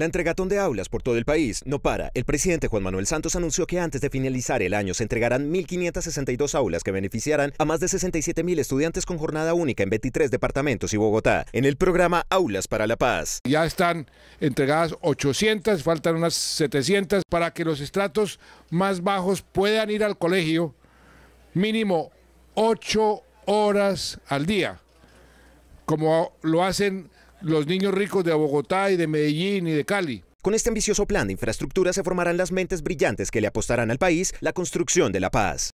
La entregatón de aulas por todo el país no para. El presidente Juan Manuel Santos anunció que antes de finalizar el año se entregarán 1.562 aulas que beneficiarán a más de 67.000 estudiantes con jornada única en 23 departamentos y Bogotá, en el programa Aulas para la Paz. Ya están entregadas 800, faltan unas 700 para que los estratos más bajos puedan ir al colegio mínimo 8 horas al día, como lo hacen los niños ricos de Bogotá y de Medellín y de Cali. Con este ambicioso plan de infraestructura se formarán las mentes brillantes que le apostarán al país la construcción de la paz.